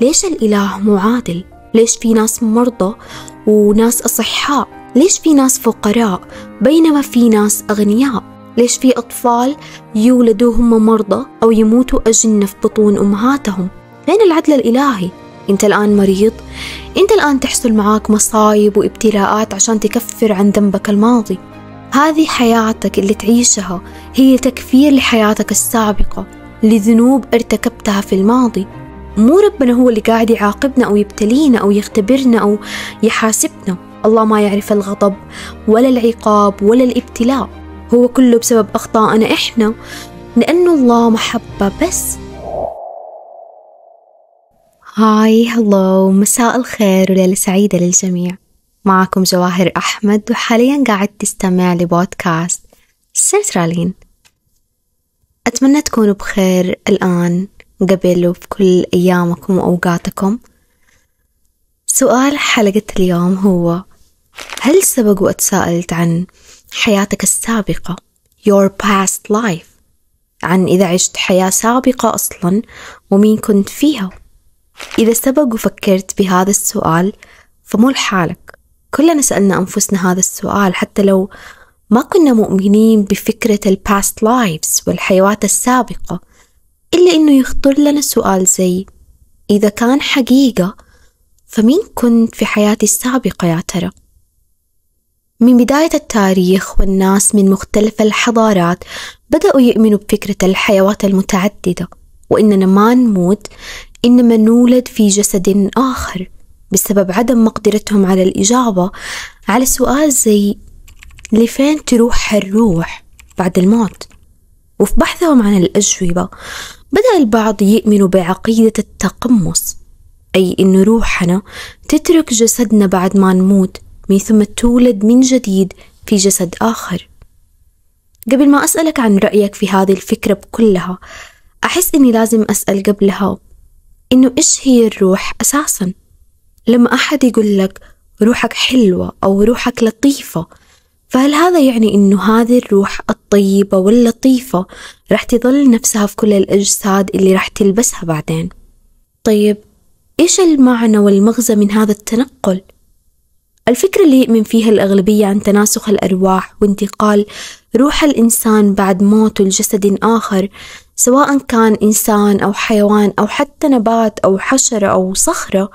ليش الإله معادل؟ ليش في ناس مرضى وناس أصحاء؟ ليش في ناس فقراء بينما في ناس أغنياء؟ ليش في أطفال يولدوا هم مرضى أو يموتوا أجنة في بطون أمهاتهم؟ فين العدل الإلهي؟ أنت الآن مريض؟ أنت الآن تحصل معاك مصايب وابتلاءات عشان تكفر عن ذنبك الماضي هذه حياتك اللي تعيشها هي تكفير لحياتك السابقة لذنوب ارتكبتها في الماضي مو ربنا هو اللي قاعد يعاقبنا أو يبتلينا أو يختبرنا أو يحاسبنا الله ما يعرف الغضب ولا العقاب ولا الابتلاء هو كله بسبب أخطائنا إحنا لأنه الله محبة بس هاي هلو مساء الخير وليلة سعيدة للجميع معكم جواهر أحمد وحاليا قاعد تستمع لبودكاست سنترالين أتمنى تكونوا بخير الآن قبل وفي كل أيامكم وأوقاتكم سؤال حلقة اليوم هو هل سبق وأتساءلت عن حياتك السابقة your past life عن إذا عشت حياة سابقة أصلا ومين كنت فيها إذا سبق وفكرت بهذا السؤال فمو لحالك كلنا سألنا أنفسنا هذا السؤال حتى لو ما كنا مؤمنين بفكرة الباست لايفز والحيوات السابقة إلا إنه يخطر لنا سؤال زي إذا كان حقيقة فمين كنت في حياتي السابقة يا ترى؟ من بداية التاريخ والناس من مختلف الحضارات بدأوا يؤمنوا بفكرة الحيوات المتعددة وإننا ما نموت إنما نولد في جسد آخر بسبب عدم مقدرتهم على الإجابة على سؤال زي لفين تروح الروح بعد الموت وفي بحثهم عن الأجوبة بدأ البعض يؤمن بعقيدة التقمص أي إن روحنا تترك جسدنا بعد ما نموت من ثم تولد من جديد في جسد آخر قبل ما أسألك عن رأيك في هذه الفكرة بكلها أحس إني لازم أسأل قبلها إنه إيش هي الروح أساسا لما أحد يقول لك روحك حلوة أو روحك لطيفة فهل هذا يعني أنه هذه الروح الطيبة واللطيفة راح تظل نفسها في كل الأجساد اللي راح تلبسها بعدين طيب إيش المعنى والمغزى من هذا التنقل؟ الفكرة اللي يؤمن فيها الأغلبية عن تناسخ الأرواح وانتقال روح الإنسان بعد موته لجسد آخر سواء كان إنسان أو حيوان أو حتى نبات أو حشرة أو صخرة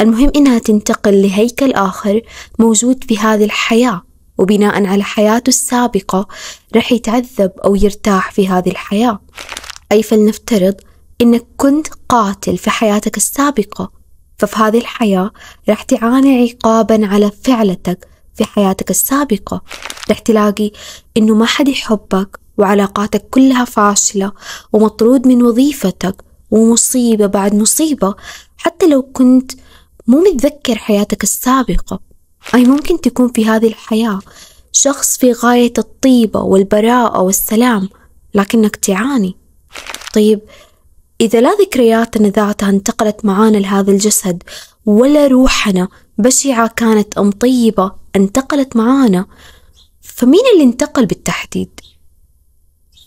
المهم إنها تنتقل لهيكل آخر موجود في هذه الحياة وبناء على حياته السابقة رح يتعذب أو يرتاح في هذه الحياة أي فلنفترض إنك كنت قاتل في حياتك السابقة ففي هذه الحياة رح تعاني عقابا على فعلتك في حياتك السابقة رح تلاقي إنه ما حد يحبك وعلاقاتك كلها فاشلة ومطرود من وظيفتك ومصيبة بعد مصيبة حتى لو كنت مو متذكر حياتك السابقة أي ممكن تكون في هذه الحياة شخص في غاية الطيبة والبراءة والسلام لكنك تعاني طيب إذا لا ذكرياتنا ذاتها انتقلت معانا لهذا الجسد ولا روحنا بشعة كانت أم طيبة انتقلت معانا فمين اللي انتقل بالتحديد؟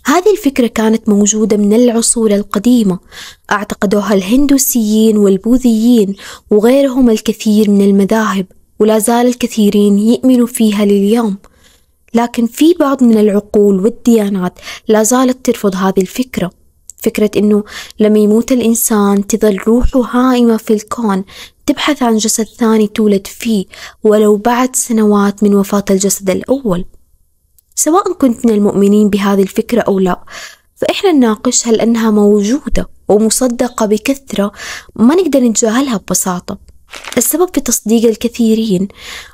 هذه الفكرة كانت موجودة من العصور القديمة أعتقدوها الهندوسيين والبوذيين وغيرهم الكثير من المذاهب ولا زال الكثيرين يؤمنوا فيها لليوم لكن في بعض من العقول والديانات لا زالت ترفض هذه الفكرة فكرة أنه لما يموت الإنسان تظل روحه هائمة في الكون تبحث عن جسد ثاني تولد فيه ولو بعد سنوات من وفاة الجسد الأول سواء كنت من المؤمنين بهذه الفكرة أو لا فإحنا نناقش هل أنها موجودة ومصدقة بكثرة ما نقدر نتجاهلها ببساطة السبب في تصديق الكثيرين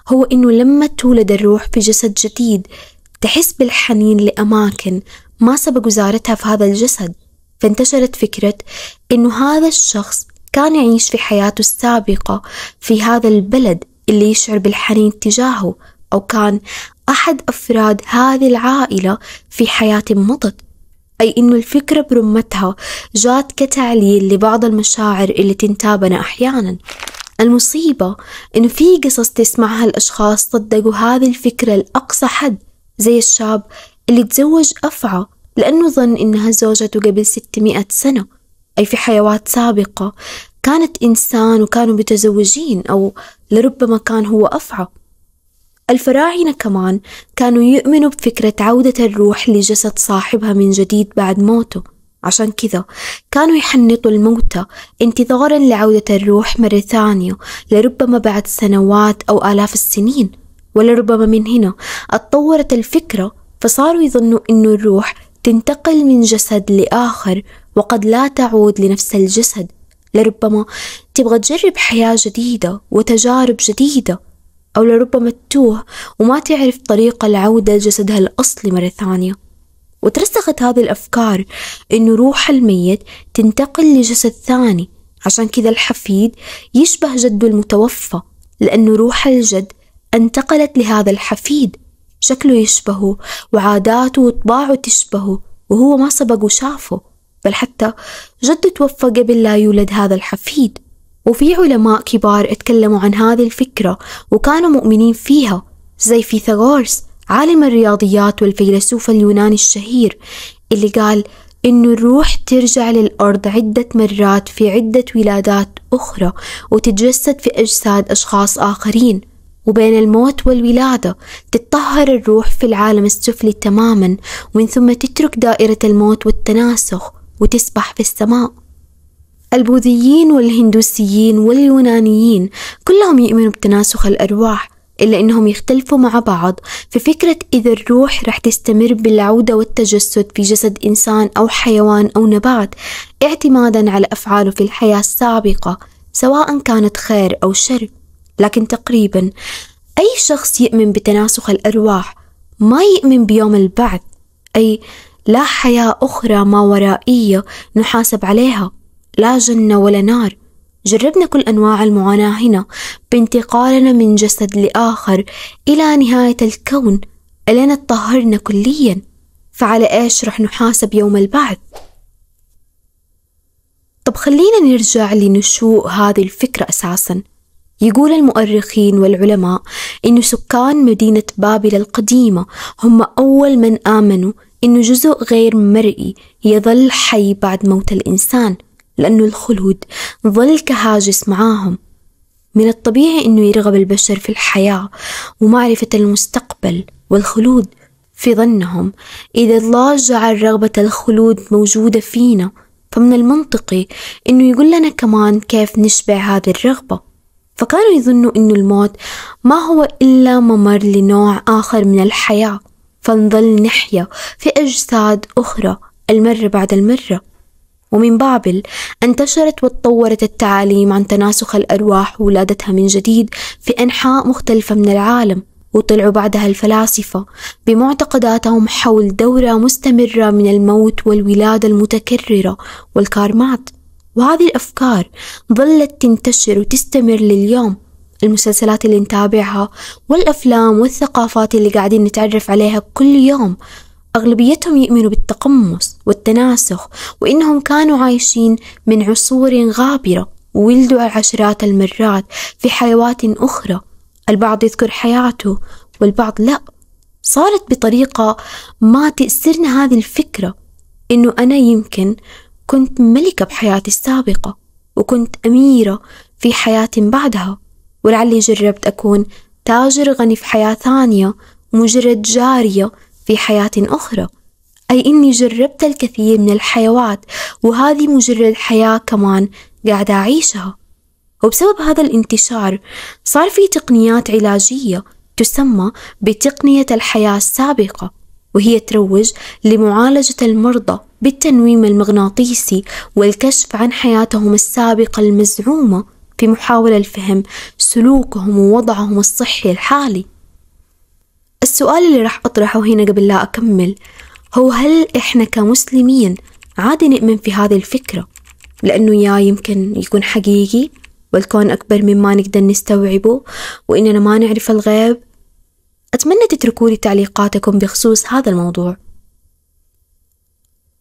هو إنه لما تولد الروح في جسد جديد تحس بالحنين لأماكن ما سبق زارتها في هذا الجسد فانتشرت فكرة إنه هذا الشخص كان يعيش في حياته السابقة في هذا البلد اللي يشعر بالحنين تجاهه أو كان أحد أفراد هذه العائلة في حياة مضت أي إنه الفكرة برمتها جات كتعليل لبعض المشاعر اللي تنتابنا أحيانا المصيبة إنه في قصص تسمعها الأشخاص صدقوا هذه الفكرة لأقصى حد زي الشاب اللي تزوج أفعى لأنه ظن إنها زوجته قبل 600 سنة أي في حيوات سابقة كانت إنسان وكانوا متزوجين أو لربما كان هو أفعى الفراعنة كمان كانوا يؤمنوا بفكرة عودة الروح لجسد صاحبها من جديد بعد موته عشان كذا كانوا يحنطوا الموتى انتظارا لعودة الروح مرة ثانية لربما بعد سنوات أو آلاف السنين ولربما من هنا اتطورت الفكرة فصاروا يظنوا أن الروح تنتقل من جسد لآخر وقد لا تعود لنفس الجسد لربما تبغى تجرب حياة جديدة وتجارب جديدة أو لربما تتوه وما تعرف طريقة العودة لجسدها الأصلي مرة ثانية وترسخت هذه الأفكار إنه روح الميت تنتقل لجسد ثاني عشان كذا الحفيد يشبه جده المتوفى لأنه روح الجد انتقلت لهذا الحفيد شكله يشبهه وعاداته وطباعه تشبهه وهو ما سبق وشافه بل حتى جده توفى قبل لا يولد هذا الحفيد وفي علماء كبار اتكلموا عن هذه الفكرة وكانوا مؤمنين فيها زي فيثاغورس عالم الرياضيات والفيلسوف اليوناني الشهير اللي قال إنه الروح ترجع للأرض عدة مرات في عدة ولادات أخرى وتتجسد في أجساد أشخاص آخرين وبين الموت والولادة تتطهر الروح في العالم السفلي تماما ومن ثم تترك دائرة الموت والتناسخ وتسبح في السماء البوذيين والهندوسيين واليونانيين كلهم يؤمنوا بتناسخ الأرواح إلا أنهم يختلفوا مع بعض في فكرة إذا الروح رح تستمر بالعودة والتجسد في جسد إنسان أو حيوان أو نبات اعتمادا على أفعاله في الحياة السابقة سواء كانت خير أو شر لكن تقريبا أي شخص يؤمن بتناسخ الأرواح ما يؤمن بيوم البعث أي لا حياة أخرى ما ورائية نحاسب عليها لا جنة ولا نار جربنا كل أنواع المعاناة هنا بانتقالنا من جسد لآخر إلى نهاية الكون ألينا تطهرنا كليا فعلى إيش رح نحاسب يوم البعث؟ طب خلينا نرجع لنشوء هذه الفكرة أساسا يقول المؤرخين والعلماء إن سكان مدينة بابل القديمة هم أول من آمنوا إنه جزء غير مرئي يظل حي بعد موت الإنسان لأنه الخلود ظل كهاجس معاهم من الطبيعي أنه يرغب البشر في الحياة ومعرفة المستقبل والخلود في ظنهم إذا الله جعل رغبة الخلود موجودة فينا فمن المنطقي أنه يقول لنا كمان كيف نشبع هذه الرغبة فكانوا يظنوا أن الموت ما هو إلا ممر لنوع آخر من الحياة فنظل نحيا في أجساد أخرى المرة بعد المرة ومن بابل انتشرت وتطورت التعاليم عن تناسخ الأرواح وولادتها من جديد في أنحاء مختلفة من العالم وطلعوا بعدها الفلاسفة بمعتقداتهم حول دورة مستمرة من الموت والولادة المتكررة والكارمات وهذه الأفكار ظلت تنتشر وتستمر لليوم المسلسلات اللي نتابعها والأفلام والثقافات اللي قاعدين نتعرف عليها كل يوم أغلبيتهم يؤمنوا بالتقمص والتناسخ وإنهم كانوا عايشين من عصور غابرة وولدوا عشرات المرات في حيوات أخرى البعض يذكر حياته والبعض لا صارت بطريقة ما تأسرنا هذه الفكرة إنه أنا يمكن كنت ملكة بحياتي السابقة وكنت أميرة في حياة بعدها ولعلي جربت أكون تاجر غني في حياة ثانية مجرد جارية في حياة أخرى أي إني جربت الكثير من الحيوات وهذه مجرد حياة كمان قاعدة أعيشها وبسبب هذا الانتشار صار في تقنيات علاجية تسمى بتقنية الحياة السابقة وهي تروج لمعالجة المرضى بالتنويم المغناطيسي والكشف عن حياتهم السابقة المزعومة في محاولة لفهم سلوكهم ووضعهم الصحي الحالي السؤال اللي راح أطرحه هنا قبل لا أكمل هو هل إحنا كمسلمين عادي نؤمن في هذه الفكرة لأنه يا يمكن يكون حقيقي والكون أكبر مما نقدر نستوعبه وإننا ما نعرف الغيب أتمنى تتركوا لي تعليقاتكم بخصوص هذا الموضوع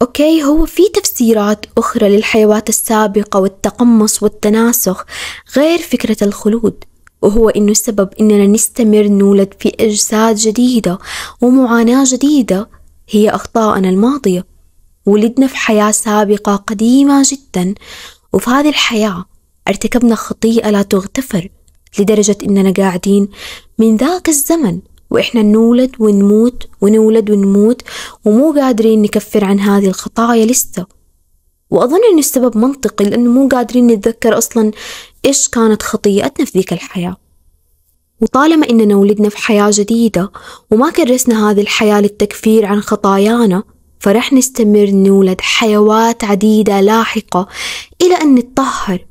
أوكي هو في تفسيرات أخرى للحيوات السابقة والتقمص والتناسخ غير فكرة الخلود وهو إنه السبب إننا نستمر نولد في أجساد جديدة ومعاناة جديدة هي أخطاءنا الماضية ولدنا في حياة سابقة قديمة جدا وفي هذه الحياة ارتكبنا خطيئة لا تغتفر لدرجة إننا قاعدين من ذاك الزمن وإحنا نولد ونموت ونولد ونموت ومو قادرين نكفر عن هذه الخطايا لسه وأظن إن السبب منطقي لأنه مو قادرين نتذكر أصلا إيش كانت خطيئتنا في ذيك الحياة وطالما إننا ولدنا في حياة جديدة وما كرسنا هذه الحياة للتكفير عن خطايانا فرح نستمر نولد حيوات عديدة لاحقة إلى أن نتطهر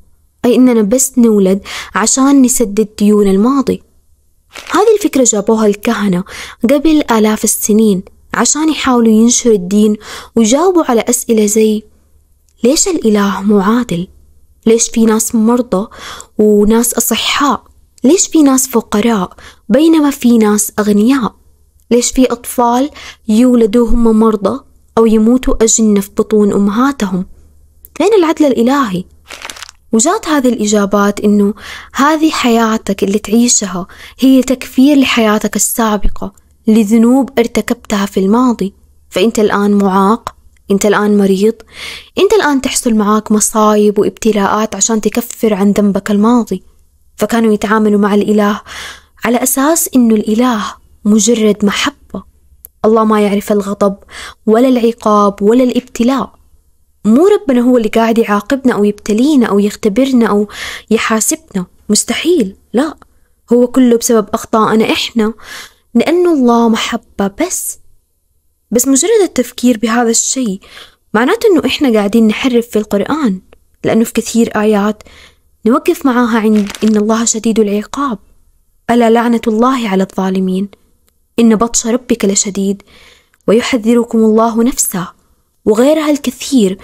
أي إننا بس نولد عشان نسدد ديون الماضي هذه الفكرة جابوها الكهنة قبل آلاف السنين عشان يحاولوا ينشروا الدين وجاوبوا على أسئلة زي ليش الإله مو عادل؟ ليش في ناس مرضى وناس أصحاء ليش في ناس فقراء بينما في ناس أغنياء ليش في أطفال يولدوا هم مرضى أو يموتوا أجنة في بطون أمهاتهم فين العدل الإلهي؟ وجات هذه الإجابات إنه هذه حياتك اللي تعيشها هي تكفير لحياتك السابقة لذنوب ارتكبتها في الماضي فأنت الآن معاق أنت الآن مريض أنت الآن تحصل معاك مصايب وابتلاءات عشان تكفر عن ذنبك الماضي فكانوا يتعاملوا مع الإله على أساس أنه الإله مجرد محبة الله ما يعرف الغضب ولا العقاب ولا الابتلاء مو ربنا هو اللي قاعد يعاقبنا أو يبتلينا أو يختبرنا أو يحاسبنا مستحيل لا هو كله بسبب أخطائنا إحنا لأنه الله محبة بس بس مجرد التفكير بهذا الشيء معناته إنه إحنا قاعدين نحرف في القرآن لأنه في كثير آيات نوقف معاها عند إن الله شديد العقاب ألا لعنة الله على الظالمين إن بطش ربك لشديد ويحذركم الله نفسه وغيرها الكثير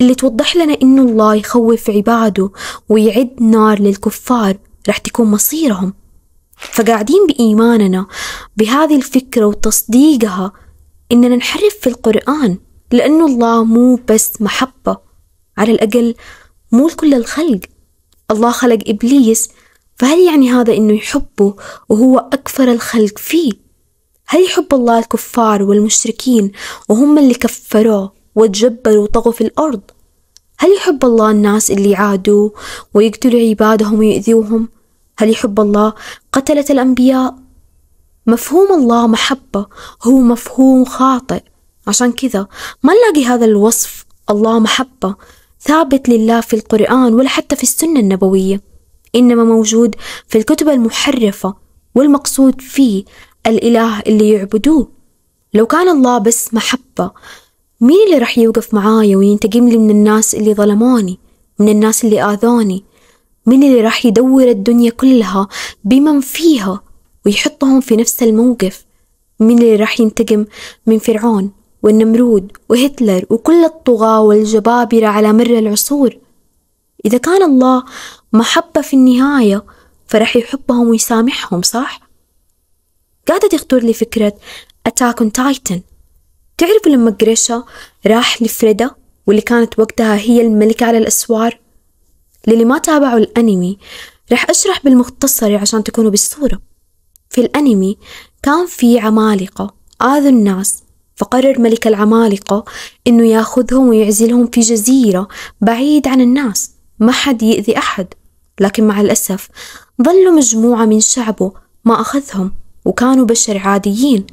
اللي توضح لنا إنه الله يخوف عباده ويعد نار للكفار راح تكون مصيرهم فقاعدين بإيماننا بهذه الفكرة وتصديقها إننا نحرف في القرآن لأنه الله مو بس محبة على الأقل مو لكل الخلق الله خلق إبليس فهل يعني هذا إنه يحبه وهو أكثر الخلق فيه؟ هل يحب الله الكفار والمشركين وهم اللي كفروه وتجبروا وطغوا في الأرض؟ هل يحب الله الناس اللي عادوا ويقتلوا عبادهم ويؤذوهم؟ هل يحب الله قتلة الأنبياء مفهوم الله محبة هو مفهوم خاطئ عشان كذا ما نلاقي هذا الوصف الله محبة ثابت لله في القرآن ولا حتى في السنة النبوية إنما موجود في الكتب المحرفة والمقصود فيه الإله اللي يعبدوه لو كان الله بس محبة مين اللي راح يوقف معايا وينتقم لي من الناس اللي ظلموني من الناس اللي آذوني مين اللي راح يدور الدنيا كلها بمن فيها ويحطهم في نفس الموقف مين اللي راح ينتقم من فرعون والنمرود وهتلر وكل الطغاة والجبابرة على مر العصور إذا كان الله محبة في النهاية فرح يحبهم ويسامحهم صح؟ قاعدة تخطر لي فكرة أتاك on تايتن تعرفوا لما جريشا راح لفريدا واللي كانت وقتها هي الملكة على الأسوار للي ما تابعوا الأنمي راح أشرح بالمختصر عشان تكونوا بالصورة في الأنمي كان في عمالقة آذوا الناس فقرر ملك العمالقة إنه ياخذهم ويعزلهم في جزيرة بعيد عن الناس ما حد يأذي أحد لكن مع الأسف ظلوا مجموعة من شعبه ما أخذهم وكانوا بشر عاديين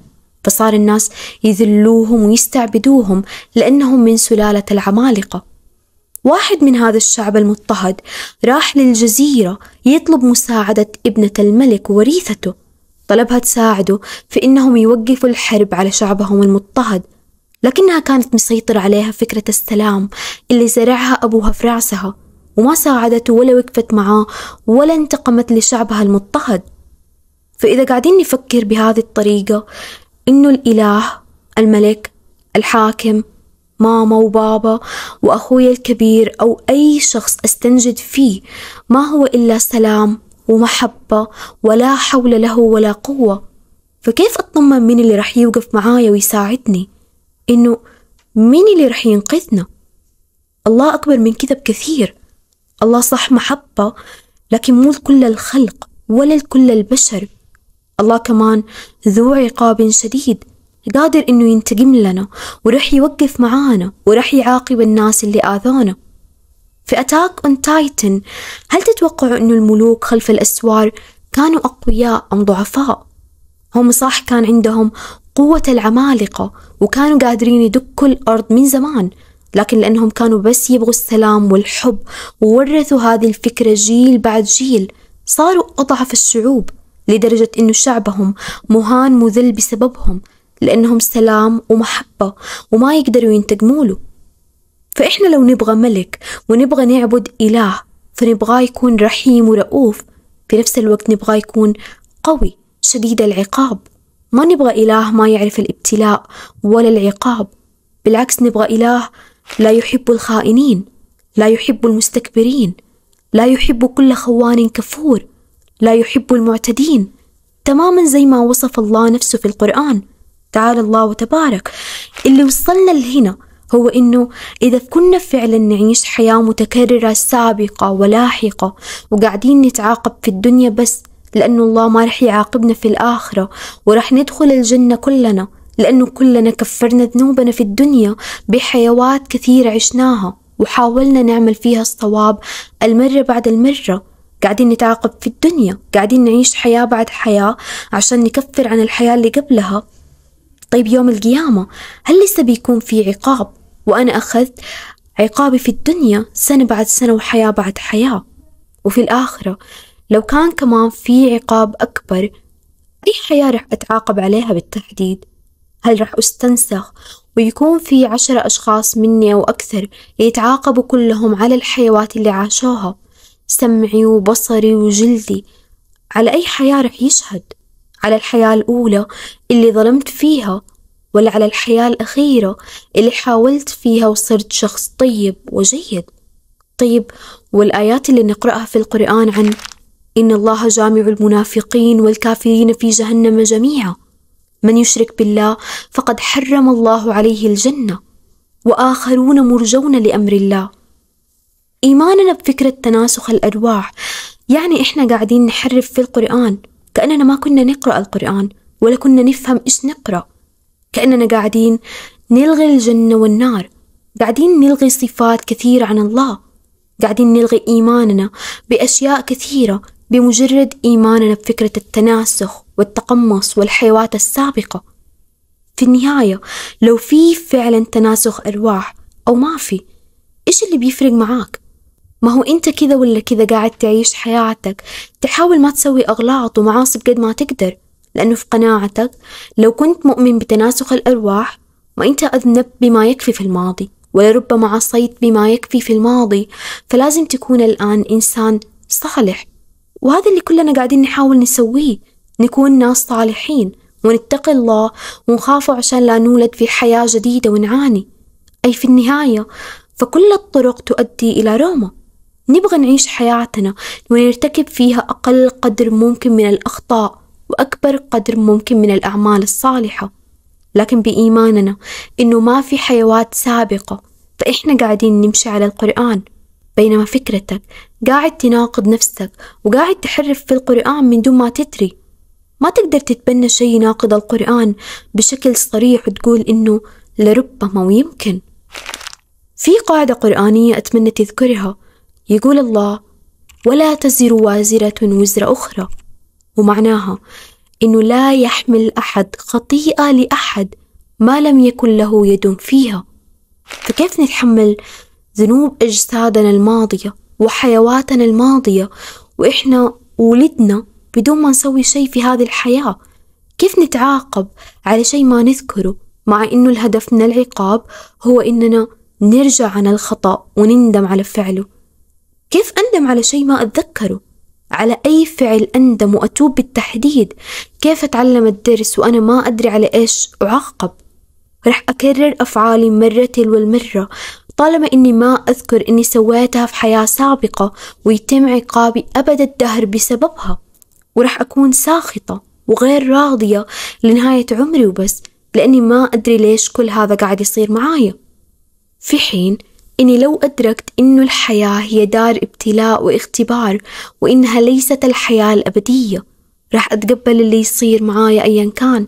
فصار الناس يذلوهم ويستعبدوهم لأنهم من سلالة العمالقة واحد من هذا الشعب المضطهد راح للجزيرة يطلب مساعدة ابنة الملك وريثته طلبها تساعده في إنهم يوقفوا الحرب على شعبهم المضطهد لكنها كانت مسيطرة عليها فكرة السلام اللي زرعها أبوها في رأسها وما ساعدته ولا وقفت معاه ولا انتقمت لشعبها المضطهد فإذا قاعدين نفكر بهذه الطريقة إنه الإله الملك الحاكم ماما وبابا وأخوي الكبير أو أي شخص أستنجد فيه ما هو إلا سلام ومحبة ولا حول له ولا قوة فكيف أطمن مين اللي رح يوقف معايا ويساعدني إنه مين اللي رح ينقذنا الله أكبر من كذا بكثير الله صح محبة لكن مو لكل الخلق ولا لكل البشر الله كمان ذو عقاب شديد قادر إنه ينتقم لنا ورح يوقف معانا ورح يعاقب الناس اللي آذونا في أتاك أون تايتن هل تتوقعوا أن الملوك خلف الأسوار كانوا أقوياء أم ضعفاء؟ هم صح كان عندهم قوة العمالقة وكانوا قادرين يدكوا الأرض من زمان لكن لأنهم كانوا بس يبغوا السلام والحب وورثوا هذه الفكرة جيل بعد جيل صاروا أضعف الشعوب لدرجة أنه شعبهم مهان مذل بسببهم لأنهم سلام ومحبة وما يقدروا ينتقموا له فإحنا لو نبغى ملك ونبغى نعبد إله فنبغاه يكون رحيم ورؤوف في نفس الوقت نبغاه يكون قوي شديد العقاب ما نبغى إله ما يعرف الابتلاء ولا العقاب بالعكس نبغى إله لا يحب الخائنين لا يحب المستكبرين لا يحب كل خوان كفور لا يحب المعتدين تماما زي ما وصف الله نفسه في القرآن تعالى الله وتبارك اللي وصلنا لهنا هو إنه إذا كنا فعلا نعيش حياة متكررة سابقة ولاحقة وقاعدين نتعاقب في الدنيا بس لأنه الله ما رح يعاقبنا في الآخرة ورح ندخل الجنة كلنا لأنه كلنا كفرنا ذنوبنا في الدنيا بحيوات كثيرة عشناها وحاولنا نعمل فيها الصواب المرة بعد المرة قاعدين نتعاقب في الدنيا قاعدين نعيش حياة بعد حياة عشان نكفر عن الحياة اللي قبلها طيب يوم القيامة هل لسه بيكون في عقاب وأنا أخذت عقابي في الدنيا سنة بعد سنة وحياة بعد حياة وفي الآخرة لو كان كمان في عقاب أكبر أي حياة راح أتعاقب عليها بالتحديد هل راح أستنسخ ويكون في عشرة أشخاص مني أو أكثر يتعاقبوا كلهم على الحيوات اللي عاشوها سمعي وبصري وجلدي على أي حياة رح يشهد على الحياة الأولى اللي ظلمت فيها ولا على الحياة الأخيرة اللي حاولت فيها وصرت شخص طيب وجيد طيب والآيات اللي نقرأها في القرآن عن إن الله جامع المنافقين والكافرين في جهنم جميعا من يشرك بالله فقد حرم الله عليه الجنة وآخرون مرجون لأمر الله إيماننا بفكرة تناسخ الأرواح يعني إحنا قاعدين نحرف في القرآن كأننا ما كنا نقرأ القرآن ولا كنا نفهم إيش نقرأ كأننا قاعدين نلغي الجنة والنار قاعدين نلغي صفات كثيرة عن الله قاعدين نلغي إيماننا بأشياء كثيرة بمجرد إيماننا بفكرة التناسخ والتقمص والحيوات السابقة في النهاية لو في فعلا تناسخ أرواح أو ما في إيش اللي بيفرق معاك؟ ما هو انت كذا ولا كذا قاعد تعيش حياتك تحاول ما تسوي اغلاط ومعاصي قد ما تقدر لانه في قناعتك لو كنت مؤمن بتناسخ الارواح ما انت اذنبت بما يكفي في الماضي ولربما عصيت بما يكفي في الماضي فلازم تكون الان انسان صالح وهذا اللي كلنا قاعدين نحاول نسويه نكون ناس صالحين ونتقي الله ونخافه عشان لا نولد في حياة جديدة ونعاني أي في النهاية فكل الطرق تؤدي إلى روما نبغى نعيش حياتنا ونرتكب فيها أقل قدر ممكن من الأخطاء وأكبر قدر ممكن من الأعمال الصالحة لكن بإيماننا إنه ما في حيوات سابقة فإحنا قاعدين نمشي على القرآن بينما فكرتك قاعد تناقض نفسك وقاعد تحرف في القرآن من دون ما تدري ما تقدر تتبنى شيء يناقض القرآن بشكل صريح وتقول إنه لربما ويمكن في قاعدة قرآنية أتمنى تذكرها يقول الله ولا تزر وازرة وزر أخرى ومعناها إنه لا يحمل أحد خطيئة لأحد ما لم يكن له يد فيها فكيف نتحمل ذنوب أجسادنا الماضية وحيواتنا الماضية وإحنا ولدنا بدون ما نسوي شيء في هذه الحياة كيف نتعاقب على شيء ما نذكره مع إنه الهدف من العقاب هو إننا نرجع عن الخطأ ونندم على فعله كيف أندم على شيء ما أتذكره على أي فعل أندم وأتوب بالتحديد كيف أتعلم الدرس وأنا ما أدري على إيش أعاقب رح أكرر أفعالي مرة تلو المرة طالما إني ما أذكر إني سويتها في حياة سابقة ويتم عقابي أبد الدهر بسببها ورح أكون ساخطة وغير راضية لنهاية عمري وبس لأني ما أدري ليش كل هذا قاعد يصير معايا في حين إني لو أدركت إنه الحياة هي دار ابتلاء واختبار وإنها ليست الحياة الأبدية راح أتقبل اللي يصير معايا أيا كان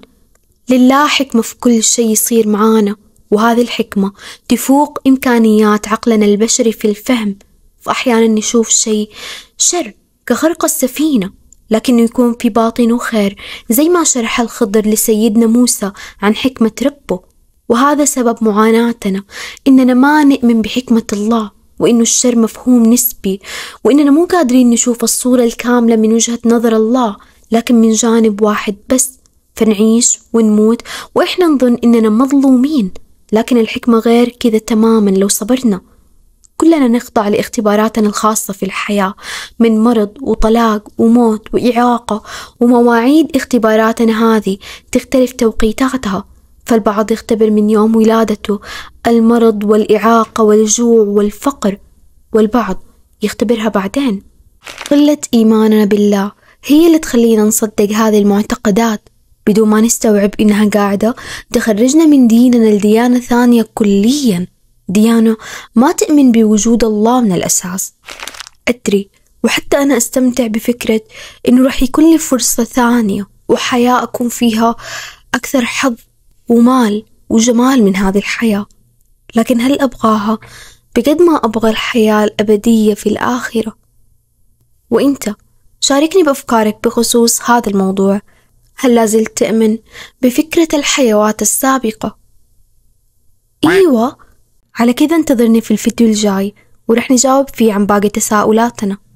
لله حكمة في كل شيء يصير معانا وهذه الحكمة تفوق إمكانيات عقلنا البشري في الفهم فأحيانا نشوف شيء شر كغرق السفينة لكنه يكون في باطنه خير زي ما شرح الخضر لسيدنا موسى عن حكمة ربه وهذا سبب معاناتنا إننا ما نؤمن بحكمة الله وإنه الشر مفهوم نسبي وإننا مو قادرين نشوف الصورة الكاملة من وجهة نظر الله لكن من جانب واحد بس فنعيش ونموت وإحنا نظن إننا مظلومين لكن الحكمة غير كذا تماما لو صبرنا كلنا نخضع لاختباراتنا الخاصة في الحياة من مرض وطلاق وموت وإعاقة ومواعيد اختباراتنا هذه تختلف توقيتاتها فالبعض يختبر من يوم ولادته المرض والإعاقة والجوع والفقر والبعض يختبرها بعدين قلة إيماننا بالله هي اللي تخلينا نصدق هذه المعتقدات بدون ما نستوعب إنها قاعدة تخرجنا من ديننا لديانة ثانية كليا ديانة ما تؤمن بوجود الله من الأساس أدري وحتى أنا أستمتع بفكرة إنه راح يكون لي فرصة ثانية وحياة أكون فيها أكثر حظ ومال وجمال من هذه الحياة لكن هل أبغاها بقد ما أبغى الحياة الأبدية في الآخرة وإنت شاركني بأفكارك بخصوص هذا الموضوع هل لازلت تؤمن بفكرة الحيوات السابقة؟ أيوة على كذا انتظرني في الفيديو الجاي ورح نجاوب فيه عن باقي تساؤلاتنا